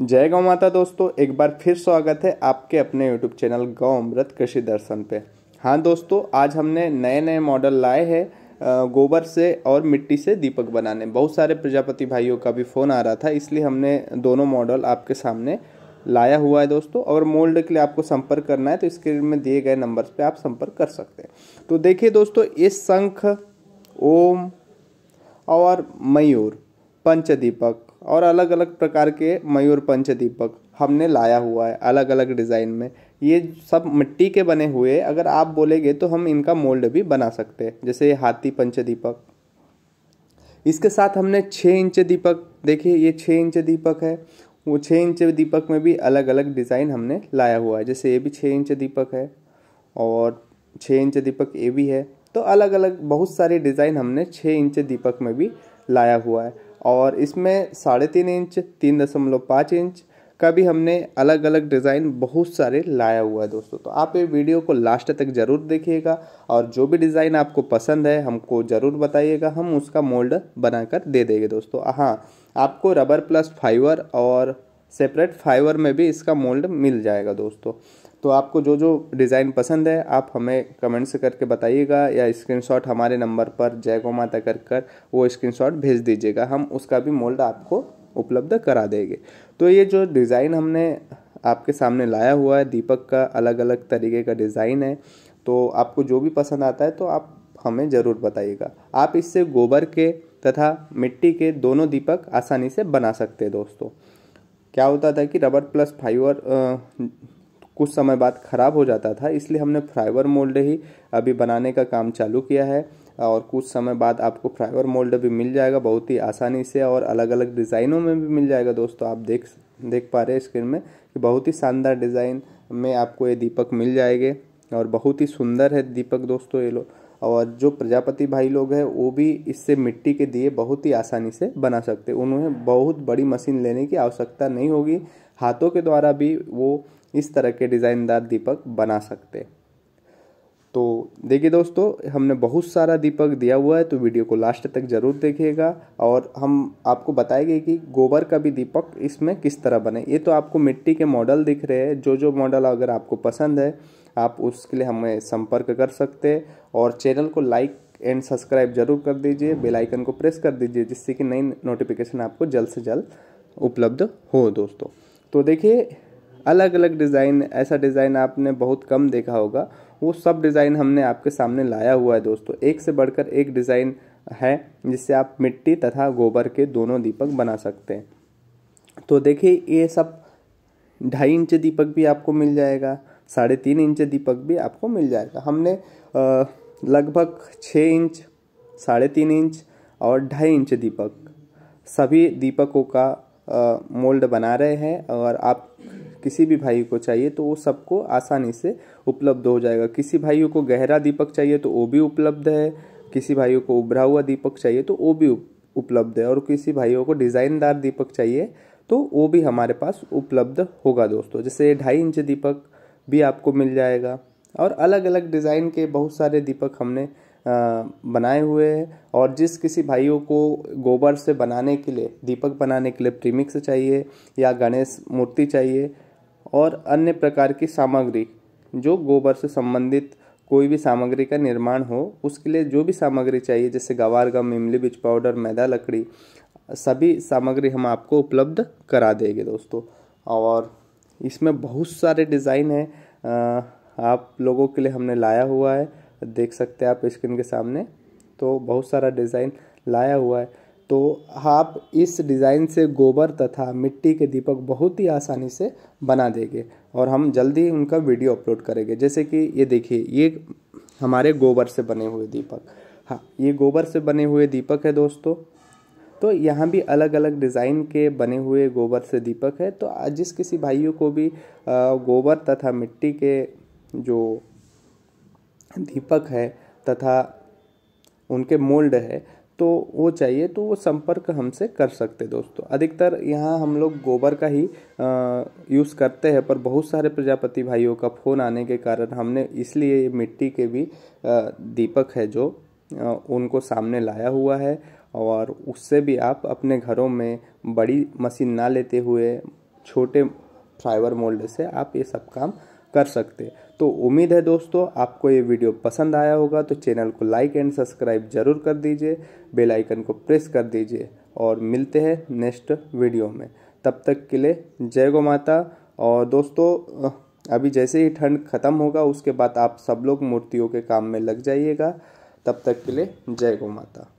जय गौ माता दोस्तों एक बार फिर स्वागत है आपके अपने YouTube चैनल गौ अमृत कृषि दर्शन पे हाँ दोस्तों आज हमने नए नए मॉडल लाए हैं गोबर से और मिट्टी से दीपक बनाने बहुत सारे प्रजापति भाइयों का भी फ़ोन आ रहा था इसलिए हमने दोनों मॉडल आपके सामने लाया हुआ है दोस्तों और मोल्ड के लिए आपको संपर्क करना है तो स्क्रीन में दिए गए नंबर पर आप संपर्क कर सकते हैं तो देखिए दोस्तों ये शंख ओम और मयूर पंचदीपक और अलग अलग प्रकार के मयूर पंच दीपक हमने लाया हुआ है अलग अलग डिज़ाइन में ये सब मिट्टी के बने हुए अगर आप बोलेंगे तो हम इनका मोल्ड भी बना सकते हैं जैसे ये हाथी पंच दीपक इसके साथ हमने छः इंच दीपक देखिए ये छः इंच दीपक है वो छः इंच दीपक में भी अलग अलग डिज़ाइन हमने लाया हुआ है जैसे ये भी छः इंच दीपक है और छः इंच दीपक ये भी है तो अलग अलग बहुत सारे डिज़ाइन हमने छः इंच दीपक में भी लाया हुआ है और इसमें साढ़े तीन इंच तीन दशमलव पाँच इंच का भी हमने अलग अलग डिज़ाइन बहुत सारे लाया हुआ है दोस्तों तो आप ये वीडियो को लास्ट तक ज़रूर देखिएगा और जो भी डिज़ाइन आपको पसंद है हमको ज़रूर बताइएगा हम उसका मोल्ड बनाकर दे देंगे दोस्तों हाँ आपको रबर प्लस फाइबर और सेपरेट फाइबर में भी इसका मोल्ड मिल जाएगा दोस्तों तो आपको जो जो डिज़ाइन पसंद है आप हमें कमेंट्स करके बताइएगा या स्क्रीनशॉट हमारे नंबर पर जय गो माता कर कर वो स्क्रीनशॉट भेज दीजिएगा हम उसका भी मोल्ड आपको उपलब्ध करा देंगे तो ये जो डिज़ाइन हमने आपके सामने लाया हुआ है दीपक का अलग अलग तरीके का डिज़ाइन है तो आपको जो भी पसंद आता है तो आप हमें ज़रूर बताइएगा आप इससे गोबर के तथा मिट्टी के दोनों दीपक आसानी से बना सकते हैं दोस्तों क्या होता था कि रबर प्लस फाइबर कुछ समय बाद ख़राब हो जाता था इसलिए हमने फ्राइवर मोल्ड ही अभी बनाने का काम चालू किया है और कुछ समय बाद आपको फ्राइवर मोल्ड भी मिल जाएगा बहुत ही आसानी से और अलग अलग डिज़ाइनों में भी मिल जाएगा दोस्तों आप देख देख पा रहे हैं स्क्रीन में कि बहुत ही शानदार डिज़ाइन में आपको ये दीपक मिल जाएंगे और बहुत ही सुंदर है दीपक दोस्तों ये लोग और जो प्रजापति भाई लोग हैं वो भी इससे मिट्टी के दिए बहुत ही आसानी से बना सकते उन्हें बहुत बड़ी मशीन लेने की आवश्यकता नहीं होगी हाथों के द्वारा भी वो इस तरह के डिज़ाइनदार दीपक बना सकते तो देखिए दोस्तों हमने बहुत सारा दीपक दिया हुआ है तो वीडियो को लास्ट तक ज़रूर देखिएगा और हम आपको बताएंगे कि गोबर का भी दीपक इसमें किस तरह बने ये तो आपको मिट्टी के मॉडल दिख रहे हैं जो जो मॉडल अगर आपको पसंद है आप उसके लिए हमें संपर्क कर सकते और चैनल को लाइक एंड सब्सक्राइब जरूर कर दीजिए बेलाइकन को प्रेस कर दीजिए जिससे कि नई नोटिफिकेशन आपको जल्द से जल्द उपलब्ध हो दोस्तों तो देखिए अलग अलग डिज़ाइन ऐसा डिज़ाइन आपने बहुत कम देखा होगा वो सब डिज़ाइन हमने आपके सामने लाया हुआ है दोस्तों एक से बढ़कर एक डिज़ाइन है जिससे आप मिट्टी तथा गोबर के दोनों दीपक बना सकते हैं तो देखिए ये सब ढाई इंच दीपक भी आपको मिल जाएगा साढ़े तीन इंच दीपक भी आपको मिल जाएगा हमने लगभग छः इंच साढ़े तीन इंच और ढाई इंच दीपक सभी दीपकों का मोल्ड बना रहे हैं और आप किसी भी भाई को चाहिए तो वो सबको आसानी से उपलब्ध हो जाएगा किसी भाइयों को गहरा दीपक चाहिए तो वो भी उपलब्ध है किसी भाइयों को उभरा हुआ दीपक चाहिए तो वो भी उपलब्ध है और किसी भाइयों को डिज़ाइनदार दीपक चाहिए तो वो भी हमारे पास उपलब्ध होगा दोस्तों जैसे ढाई इंच दीपक भी आपको मिल जाएगा और अलग अलग डिज़ाइन के बहुत सारे दीपक हमने बनाए हुए हैं और जिस किसी भाइयों को गोबर से बनाने के लिए दीपक बनाने के लिए प्रीमिक्स चाहिए या गणेश मूर्ति चाहिए और अन्य प्रकार की सामग्री जो गोबर से संबंधित कोई भी सामग्री का निर्माण हो उसके लिए जो भी सामग्री चाहिए जैसे गवार गम इमली बीज पाउडर मैदा लकड़ी सभी सामग्री हम आपको उपलब्ध करा देंगे दोस्तों और इसमें बहुत सारे डिज़ाइन हैं आप लोगों के लिए हमने लाया हुआ है देख सकते हैं आप स्क्रीन के सामने तो बहुत सारा डिज़ाइन लाया हुआ है तो आप इस डिज़ाइन से गोबर तथा मिट्टी के दीपक बहुत ही आसानी से बना देंगे और हम जल्दी उनका वीडियो अपलोड करेंगे जैसे कि ये देखिए ये हमारे गोबर से बने हुए दीपक हाँ ये गोबर से बने हुए दीपक है दोस्तों तो यहाँ भी अलग अलग डिज़ाइन के बने हुए गोबर से दीपक है तो जिस किसी भाइयों को भी गोबर तथा मिट्टी के जो दीपक है तथा उनके मोल्ड है तो वो चाहिए तो वो संपर्क हमसे कर सकते दोस्तों अधिकतर यहाँ हम लोग गोबर का ही यूज़ करते हैं पर बहुत सारे प्रजापति भाइयों का फ़ोन आने के कारण हमने इसलिए मिट्टी के भी दीपक है जो उनको सामने लाया हुआ है और उससे भी आप अपने घरों में बड़ी मशीन ना लेते हुए छोटे फाइबर मोल्ड से आप ये सब काम कर सकते तो उम्मीद है दोस्तों आपको ये वीडियो पसंद आया होगा तो चैनल को लाइक एंड सब्सक्राइब जरूर कर दीजिए बेल आइकन को प्रेस कर दीजिए और मिलते हैं नेक्स्ट वीडियो में तब तक के लिए जय गो माता और दोस्तों अभी जैसे ही ठंड ख़त्म होगा उसके बाद आप सब लोग मूर्तियों के काम में लग जाइएगा तब तक के लिए जय गो माता